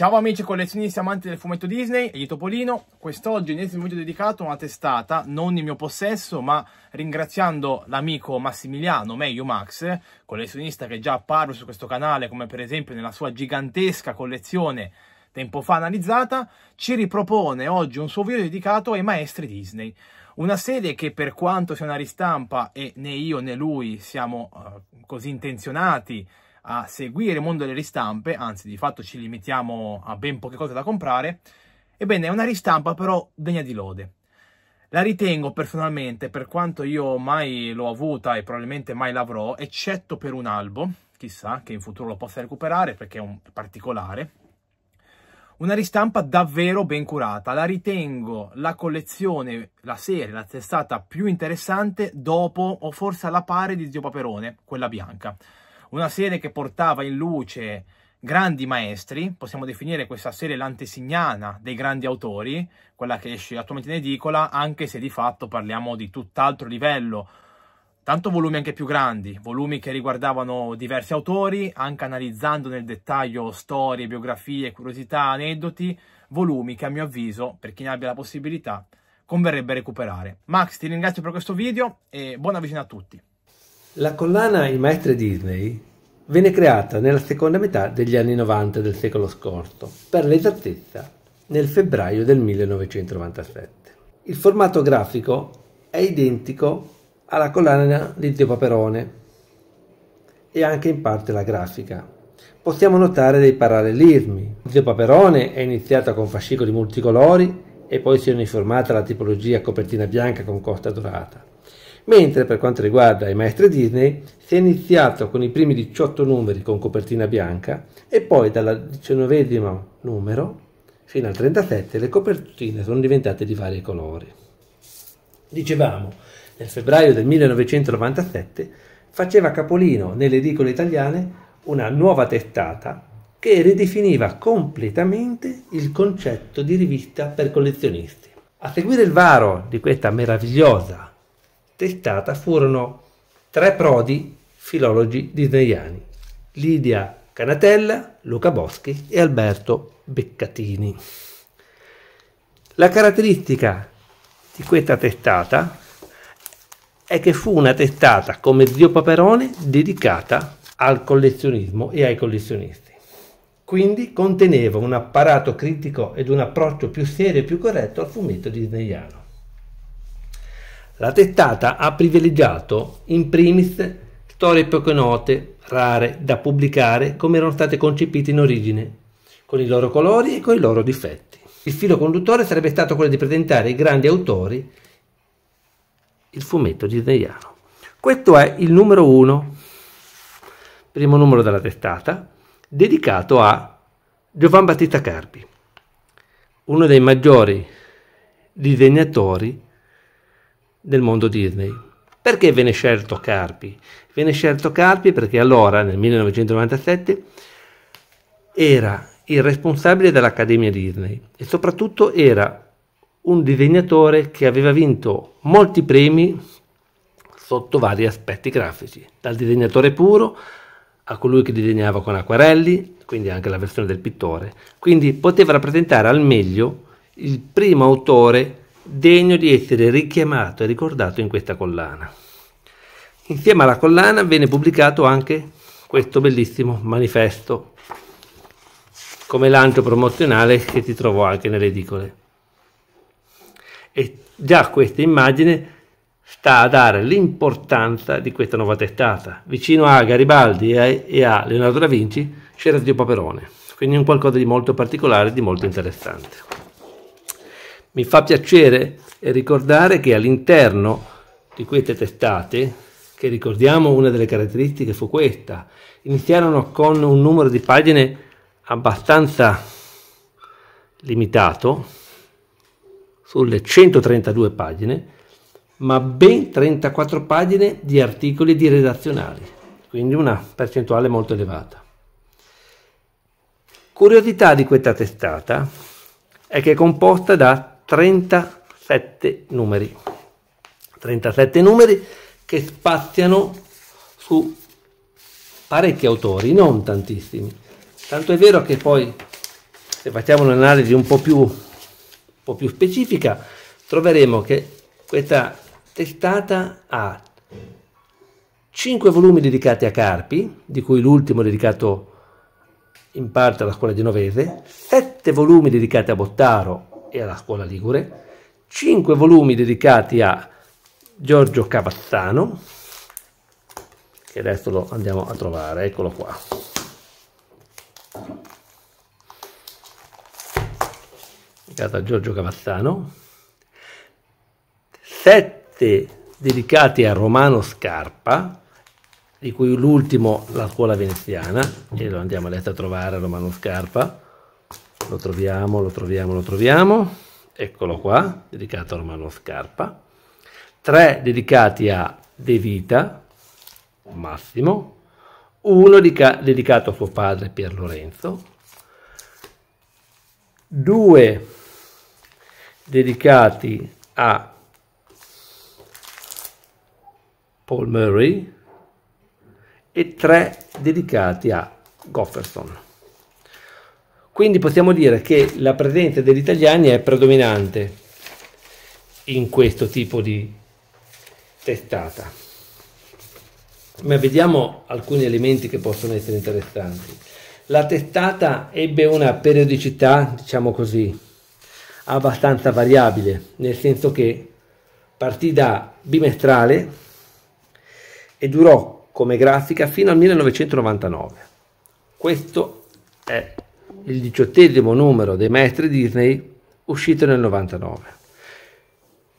Ciao amici collezionisti amanti del fumetto Disney, Io Topolino. Quest'oggi ennesimo video dedicato a una testata, non in mio possesso, ma ringraziando l'amico Massimiliano, meglio Max, collezionista che già apparve su questo canale, come per esempio nella sua gigantesca collezione tempo fa analizzata, ci ripropone oggi un suo video dedicato ai maestri Disney. Una serie che per quanto sia una ristampa e né io né lui siamo uh, così intenzionati a seguire il mondo delle ristampe, anzi di fatto ci limitiamo a ben poche cose da comprare, ebbene è una ristampa però degna di lode. La ritengo personalmente, per quanto io mai l'ho avuta e probabilmente mai l'avrò, eccetto per un albo, chissà che in futuro lo possa recuperare perché è, un, particolare, una ristampa davvero ben curata. La ritengo la collezione, la serie, la testata più interessante dopo o forse alla pari di Zio Paperone, quella bianca una serie che portava in luce grandi maestri, possiamo definire questa serie l'antesignana dei grandi autori, quella che esce attualmente in edicola, anche se di fatto parliamo di tutt'altro livello, tanto volumi anche più grandi, volumi che riguardavano diversi autori, anche analizzando nel dettaglio storie, biografie, curiosità, aneddoti, volumi che a mio avviso, per chi ne abbia la possibilità, converrebbe recuperare. Max, ti ringrazio per questo video e buona visione a tutti. La collana I maestri Disney venne creata nella seconda metà degli anni 90 del secolo scorso, per l'esattezza nel febbraio del 1997. Il formato grafico è identico alla collana di Zio Paperone e anche in parte la grafica. Possiamo notare dei parallelismi. Zio Paperone è iniziato con fascicoli multicolori e poi si è uniformata alla tipologia copertina bianca con costa dorata mentre per quanto riguarda i maestri Disney si è iniziato con i primi 18 numeri con copertina bianca e poi dal diciannovesimo numero fino al 37 le copertine sono diventate di vari colori. Dicevamo, nel febbraio del 1997 faceva capolino nelle edicole italiane una nuova testata che ridefiniva completamente il concetto di rivista per collezionisti. A seguire il varo di questa meravigliosa dettata furono tre prodi filologi disneyani, Lidia Canatella, Luca Boschi e Alberto Beccatini. La caratteristica di questa testata è che fu una testata come Zio Paperone dedicata al collezionismo e ai collezionisti. Quindi conteneva un apparato critico ed un approccio più serio e più corretto al fumetto disneyano. La testata ha privilegiato, in primis, storie poco note, rare, da pubblicare come erano state concepite in origine, con i loro colori e con i loro difetti. Il filo conduttore sarebbe stato quello di presentare ai grandi autori il fumetto disneyano. Questo è il numero 1, primo numero della testata, dedicato a Giovan Battista Carpi, uno dei maggiori disegnatori nel mondo Disney. Perché venne scelto Carpi? Venne scelto Carpi perché allora, nel 1997, era il responsabile dell'Accademia Disney e soprattutto era un disegnatore che aveva vinto molti premi sotto vari aspetti grafici, dal disegnatore puro a colui che disegnava con acquerelli, quindi anche la versione del pittore. Quindi poteva rappresentare al meglio il primo autore degno di essere richiamato e ricordato in questa collana. Insieme alla collana viene pubblicato anche questo bellissimo manifesto come lancio promozionale che ti trovo anche nelle edicole. E già questa immagine sta a dare l'importanza di questa nuova testata. Vicino a Garibaldi e a Leonardo da Vinci c'era Dio Paperone, quindi un qualcosa di molto particolare, e di molto interessante. Mi fa piacere ricordare che all'interno di queste testate, che ricordiamo una delle caratteristiche fu questa, iniziarono con un numero di pagine abbastanza limitato, sulle 132 pagine, ma ben 34 pagine di articoli di redazionali, quindi una percentuale molto elevata. Curiosità di questa testata è che è composta da 37 numeri. 37 numeri che spaziano su parecchi autori, non tantissimi. Tanto è vero che poi, se facciamo un'analisi un po' più, un po più specifica, troveremo che questa testata ha 5 volumi dedicati a Carpi, di cui l'ultimo dedicato in parte alla scuola genovese, 7 volumi dedicati a Bottaro e alla scuola Ligure, 5 volumi dedicati a Giorgio Cavazzano, che adesso lo andiamo a trovare, eccolo qua. Dedicato a Giorgio Cavazzano, 7 dedicati a Romano Scarpa, di cui l'ultimo La scuola veneziana, e lo andiamo adesso a trovare Romano Scarpa, lo troviamo, lo troviamo, lo troviamo, eccolo qua, dedicato a Romano Scarpa, tre dedicati a De Vita, Massimo, uno dedicato a suo padre Pier Lorenzo, due dedicati a Paul Murray e tre dedicati a Gofferson. Quindi possiamo dire che la presenza degli italiani è predominante in questo tipo di testata. Ma vediamo alcuni elementi che possono essere interessanti. La testata ebbe una periodicità, diciamo così, abbastanza variabile, nel senso che partì da bimestrale e durò come grafica fino al 1999. Questo è il diciottesimo numero dei maestri Disney uscito nel 99.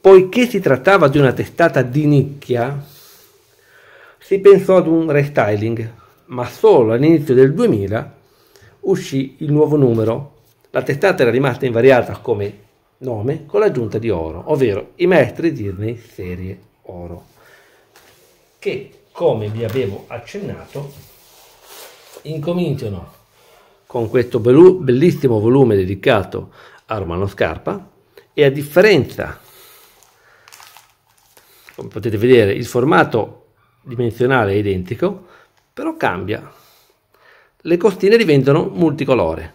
Poiché si trattava di una testata di nicchia, si pensò ad un restyling, ma solo all'inizio del 2000 uscì il nuovo numero. La testata era rimasta invariata come nome con l'aggiunta di oro, ovvero i maestri Disney serie oro, che come vi avevo accennato incominciano con questo bellissimo volume dedicato a Romano Scarpa e a differenza, come potete vedere, il formato dimensionale è identico, però cambia. Le costine diventano multicolore,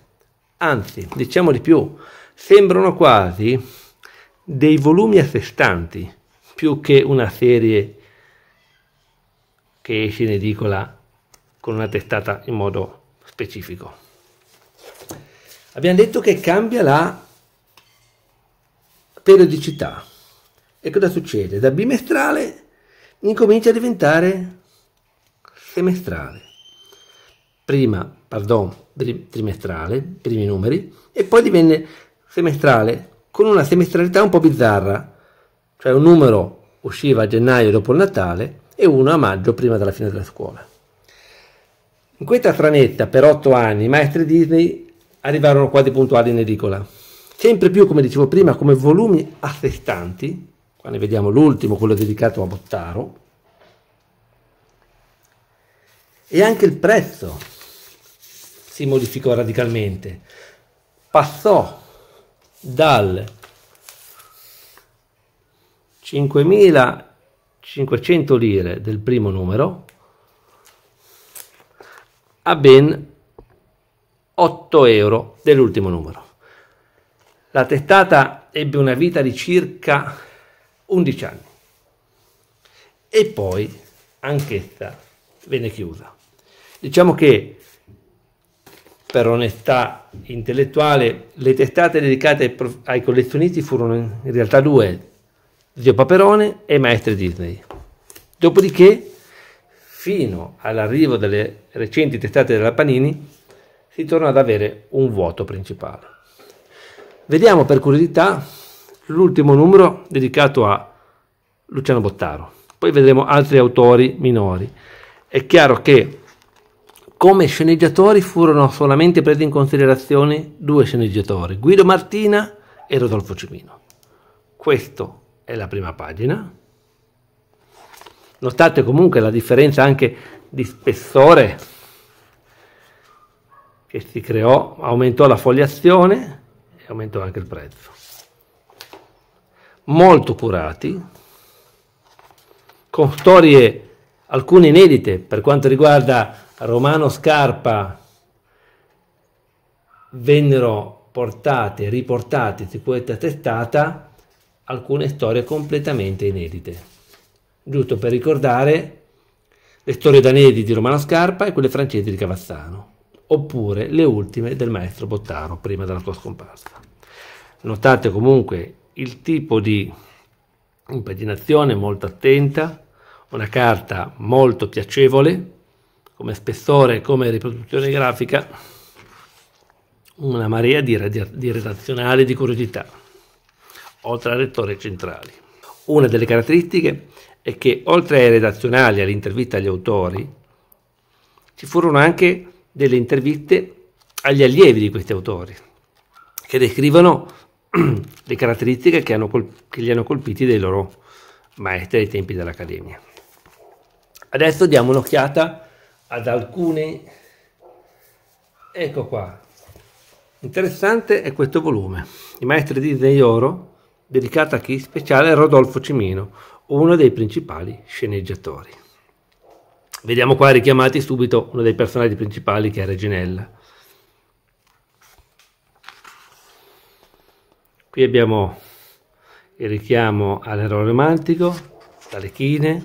anzi, diciamo di più, sembrano quasi dei volumi a sé stanti, più che una serie che esce in edicola con una testata in modo specifico. Abbiamo detto che cambia la periodicità. E cosa succede? Da bimestrale incomincia a diventare semestrale. Prima, pardon, trimestrale, primi numeri, e poi divenne semestrale, con una semestralità un po' bizzarra. Cioè un numero usciva a gennaio dopo il Natale e uno a maggio prima della fine della scuola. In questa stranetta, per otto anni, i maestri Disney arrivarono quasi puntuali in edicola. Sempre più, come dicevo prima, come volumi a sé stanti, qua ne vediamo l'ultimo, quello dedicato a Bottaro, e anche il prezzo si modificò radicalmente. Passò dal 5.500 lire del primo numero a ben 8 euro dell'ultimo numero. La testata ebbe una vita di circa 11 anni e poi anch'essa venne chiusa. Diciamo che per onestà intellettuale, le testate dedicate ai collezionisti furono in realtà due, Zio Paperone e Maestre Disney. Dopodiché, fino all'arrivo delle recenti testate della Panini, si torna ad avere un vuoto principale. Vediamo per curiosità l'ultimo numero dedicato a Luciano Bottaro, poi vedremo altri autori minori. È chiaro che come sceneggiatori furono solamente presi in considerazione due sceneggiatori, Guido Martina e Rodolfo Cimino. Questa è la prima pagina. Notate comunque la differenza anche di spessore che si creò, aumentò la fogliazione e aumentò anche il prezzo. Molto curati, con storie alcune inedite per quanto riguarda Romano Scarpa, vennero portate, riportate su questa testata alcune storie completamente inedite. Giusto per ricordare le storie danesi di Romano Scarpa e quelle francesi di Cavazzano oppure le ultime del maestro Bottaro prima della sua scomparsa. Notate comunque il tipo di impaginazione molto attenta, una carta molto piacevole, come spessore, e come riproduzione grafica, una marea di, di redazionali di curiosità, oltre a lettori centrali. Una delle caratteristiche è che oltre ai redazionali e all'intervista agli autori, ci furono anche delle interviste agli allievi di questi autori, che descrivono le caratteristiche che, hanno col- che li hanno colpiti dei loro maestri ai tempi dell'Accademia. Adesso diamo un'occhiata ad alcune... Ecco qua. Interessante è questo volume, I maestri di Zeioro, dedicato a chi? Speciale Rodolfo Cimino, uno dei principali sceneggiatori. Vediamo qua richiamati subito uno dei personaggi principali che è Reginella. Qui abbiamo il richiamo all'errore romantico, dalle chine,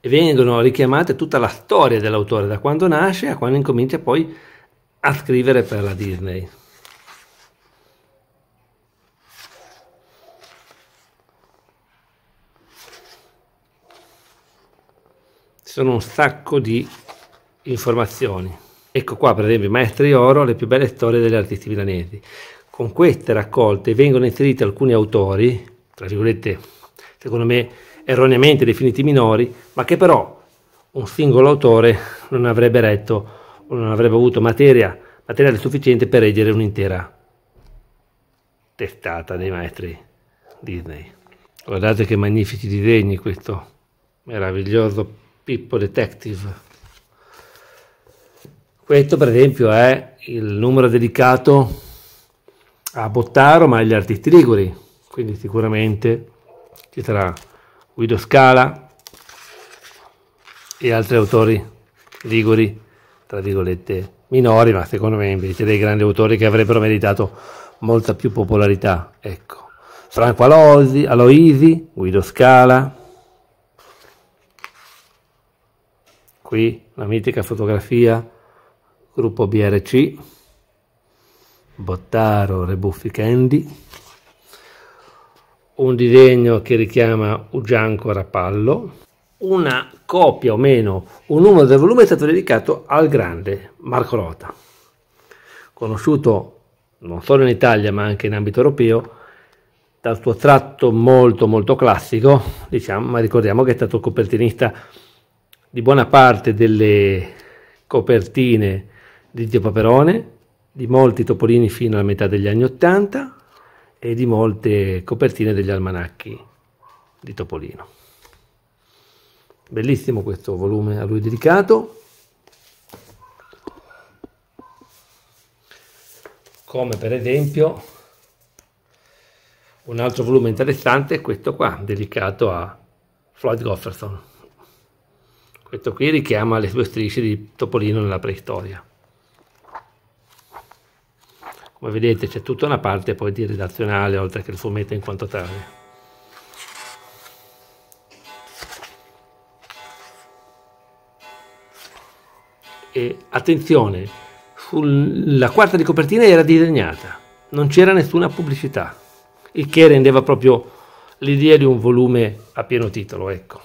e vengono richiamate tutta la storia dell'autore da quando nasce a quando incomincia poi a scrivere per la Disney. sono un sacco di informazioni. Ecco qua per esempio Maestri Oro, le più belle storie degli artisti milanesi. Con queste raccolte vengono inseriti alcuni autori, tra virgolette, secondo me erroneamente definiti minori, ma che però un singolo autore non avrebbe retto, non avrebbe avuto materia, materiale sufficiente per reggere un'intera testata dei maestri Disney. Guardate che magnifici disegni questo meraviglioso Pippo Detective. Questo per esempio è il numero dedicato a Bottaro ma agli artisti liguri, quindi sicuramente ci sarà Guido Scala e altri autori liguri, tra virgolette, minori, ma secondo me invece dei grandi autori che avrebbero meritato molta più popolarità. Ecco, Franco Aloisi, Aloisi Guido Scala, qui la mitica fotografia gruppo BRC Bottaro Rebuffi Candy un disegno che richiama Ugianco Rapallo una copia o meno un numero del volume è stato dedicato al grande Marco Rota conosciuto non solo in Italia ma anche in ambito europeo dal suo tratto molto molto classico diciamo ma ricordiamo che è stato copertinista di buona parte delle copertine di Dio Paperone, di molti topolini fino alla metà degli anni Ottanta e di molte copertine degli almanacchi di Topolino. Bellissimo questo volume a lui dedicato. Come per esempio un altro volume interessante è questo qua, dedicato a Floyd Gofferson. Questo qui richiama le due strisce di Topolino nella preistoria. Come vedete c'è tutta una parte poi di redazionale oltre che il fumetto in quanto tale. E attenzione, sulla quarta di copertina era disegnata, non c'era nessuna pubblicità, il che rendeva proprio l'idea di un volume a pieno titolo, ecco.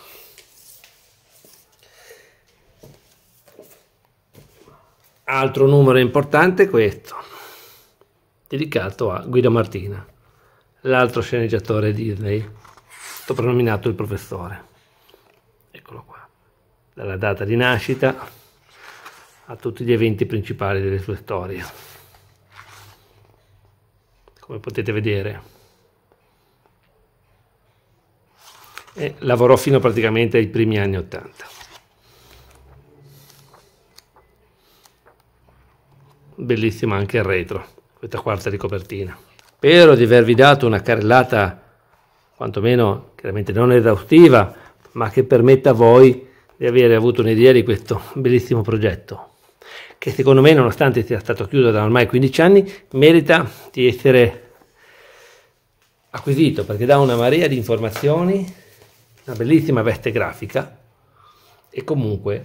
Altro numero importante è questo, dedicato a Guido Martina, l'altro sceneggiatore di Disney, soprannominato il professore. Eccolo qua, dalla data di nascita a tutti gli eventi principali delle sue storie. Come potete vedere, e eh, lavorò fino praticamente ai primi anni Ottanta. bellissima anche il retro, questa quarta ricopertina. Spero di avervi dato una carrellata, quantomeno chiaramente non esaustiva, ma che permetta a voi di avere avuto un'idea di questo bellissimo progetto, che secondo me, nonostante sia stato chiuso da ormai 15 anni, merita di essere acquisito, perché dà una marea di informazioni, una bellissima veste grafica e comunque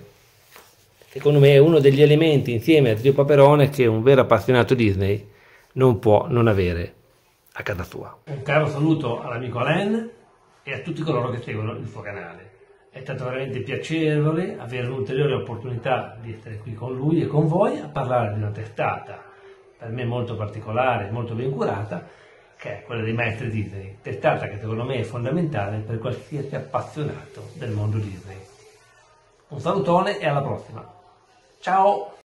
secondo me è uno degli elementi insieme a Zio Paperone che un vero appassionato Disney non può non avere a casa sua. Un caro saluto all'amico Alain e a tutti coloro che seguono il suo canale. È stato veramente piacevole avere un'ulteriore opportunità di essere qui con lui e con voi a parlare di una testata per me molto particolare, molto ben curata, che è quella dei maestri Disney, testata che secondo me è fondamentale per qualsiasi appassionato del mondo Disney. Un salutone e alla prossima! Ciao!